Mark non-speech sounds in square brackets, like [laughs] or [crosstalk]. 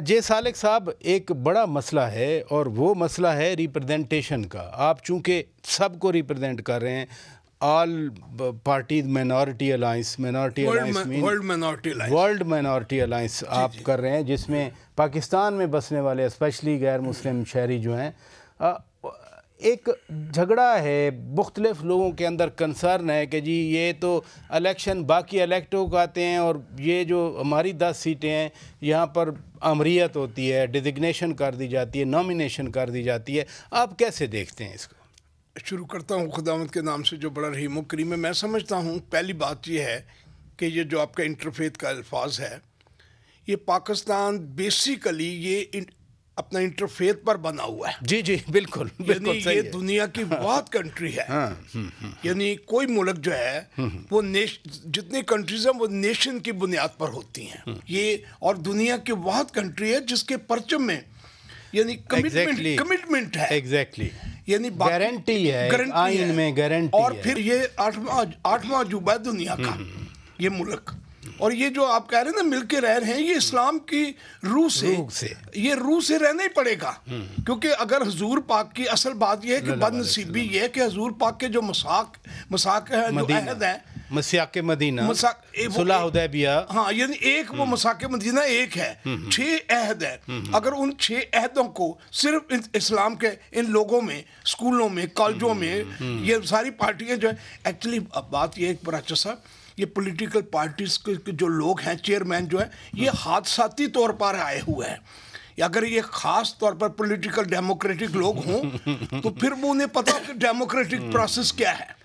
जे सालिक साहब एक बड़ा मसला है और वो मसला है रिप्रेजेंटेशन का आप चूंकि सबको रिप्रेजेंट कर रहे हैं all party minority alliance minority world minority alliance आप जी. कर रहे हैं जिसमें पाकिस्तान में बसने वाले स्पेशली गैर मुस्लिम शहरी जो हैं एक झगड़ा है मुख्तलिफ लोगों के अंदर कंसर्न है कि जी ये तो इलेक्शन बाकी इलेक्टों को आते हैं और ये जो हमारी दस सीटें हैं यहाँ पर अमरीत होती है डिजिग्नेशन कर दी जाती है नॉमिनेशन कर दी जाती है आप कैसे देखते हैं इसको शुरू करता हूँ खुदावंत के नाम से जो बड़ा रहीम करीम है मैं समझता हूँ पहली बात यह है कि ये जो आपका इंटरफेथ का अल्फाज है ये पाकिस्तान बेसिकली ये अपना इंटरफेथ पर बना हुआ है जी जी बिल्कुल बिल्कुल सही ये दुनिया की हाँ। बहुत कंट्री है हाँ, हम्म, हम्म। यानी कोई मुल्क जो है हम्म, वो नेश जितनी कंट्रीज हैं वो नेशन की बुनियाद पर होती हैं ये और दुनिया की बहुत कंट्री है जिसके परचम में यानी कमिटमेंट कमिटमेंट है एग्जैक्टली यानी गारंटी है गारंटी में गारंटी और फिर ये आठवां आठवां अजूबा है दुनिया का ये मुल्क और ये जो आप कह रहे हैं ना मिलके रह रहे हैं ये इस्लाम की रूह से, से ये रूह से रहना ही पड़ेगा हम्म। क्योंकि अगर हजूर पाक की असल बात यह है कि बदनसीबी ये है कि हजूर पाक के जो मसाक मसाक है जो अहद है मसाक मदीना सुलह उदैबिया हाँ यानी एक वो हम्म। मसाक मदीना एक है हम्म, हम्म। छह अहद है अगर उन छह अहदों को सिर्फ इस्लाम के इन लोगों में स्कूलों में कॉलेजों में ये सारी पार्टियाँ जो है एक्चुअली बात ये एक प्राचा साहब ये पॉलिटिकल पार्टीज के जो लोग हैं चेयरमैन जो है ये हादसाती तौर पर आए हुए हैं अगर ये खास तौर पर पॉलिटिकल डेमोक्रेटिक लोग हों [laughs] तो फिर वो उन्हें पता कि डेमोक्रेटिक प्रोसेस क्या है